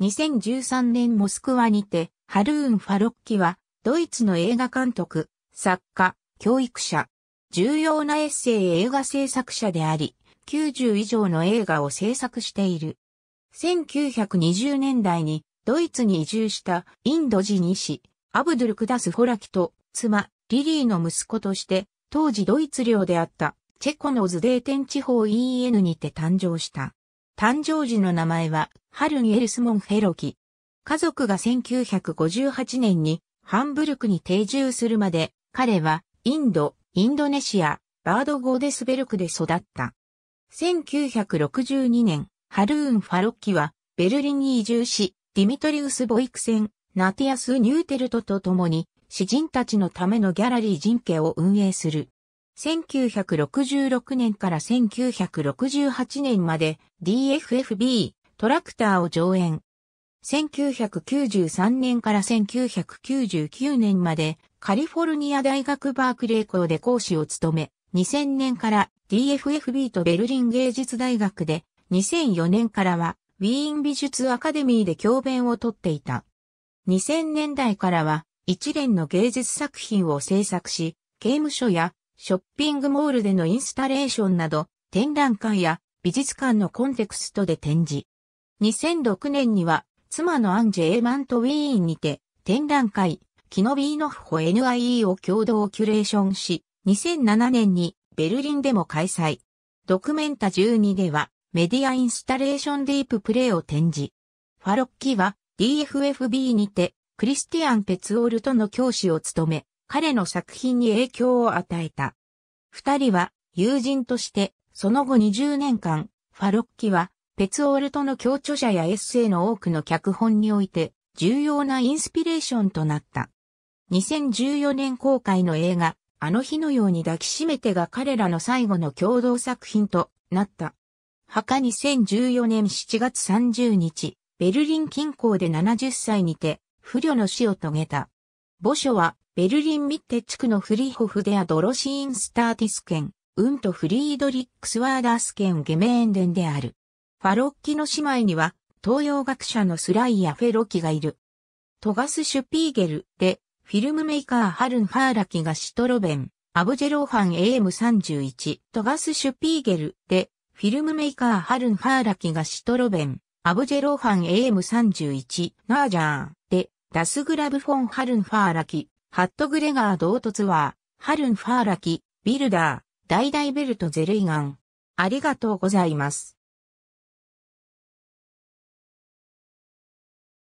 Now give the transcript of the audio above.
2013年モスクワにて、ハルーン・ファロッキは、ドイツの映画監督、作家、教育者、重要なエッセイ映画制作者であり、90以上の映画を制作している。1920年代にドイツに移住したインド人医師、アブドゥル・クダス・ホラキと妻、リリーの息子として、当時ドイツ領であったチェコのズデーテン地方 EN にて誕生した。誕生時の名前は、ハルン・エルスモン・ヘロキ。家族が1958年にハンブルクに定住するまで、彼はインド、インドネシア、バードゴーデスベルクで育った。1962年、ハルーン・ファロッキはベルリンに移住し、ディミトリウス・ボイクセン、ナティアス・ニューテルトと共に、詩人たちのためのギャラリー人家を運営する。1966年から1968年まで DFFB トラクターを上演。1993年から1999年までカリフォルニア大学バークレー校で講師を務め、2000年から DFFB とベルリン芸術大学で、2004年からはウィーン美術アカデミーで教鞭をとっていた。2000年代からは一連の芸術作品を制作し、刑務所やショッピングモールでのインスタレーションなど、展覧会や美術館のコンテクストで展示。2006年には、妻のアンジェ・エーマントウィーンにて、展覧会、キノビーノフホ NIE を共同キュレーションし、2007年にベルリンでも開催。ドクメンタ12では、メディアインスタレーションディーププレイを展示。ファロッキは DFFB にて、クリスティアン・ペツオルとの教師を務め、彼の作品に影響を与えた。二人は友人として、その後20年間、ファロッキは、ペツオールトの共著者やエッセイの多くの脚本において、重要なインスピレーションとなった。2014年公開の映画、あの日のように抱きしめてが彼らの最後の共同作品となった。墓2014年7月30日、ベルリン近郊で70歳にて、不慮の死を遂げた。墓所は、ベルリンミッテ地区のフリーホフデアドロシーンスターティス県、ウントフリードリックスワーダース県ゲメーンデンである。ファロッキの姉妹には、東洋学者のスライやフェロキがいる。トガス・シュピーゲルで、フィルムメーカーハルン・ファーラキがシトロベン、アブジェローファン AM31、トガス・シュピーゲルで、フィルムメーカーハルン・ファーラキがシトロベン、アブジェローファン AM31、ナージャーン。ダスグラブフォン・ハルン・ファーラキ、ハット・グレガー・ドートツワー、ハルン・ファーラキ、ビルダー、ダイダイベルト・ゼルイガン。ありがとうございます。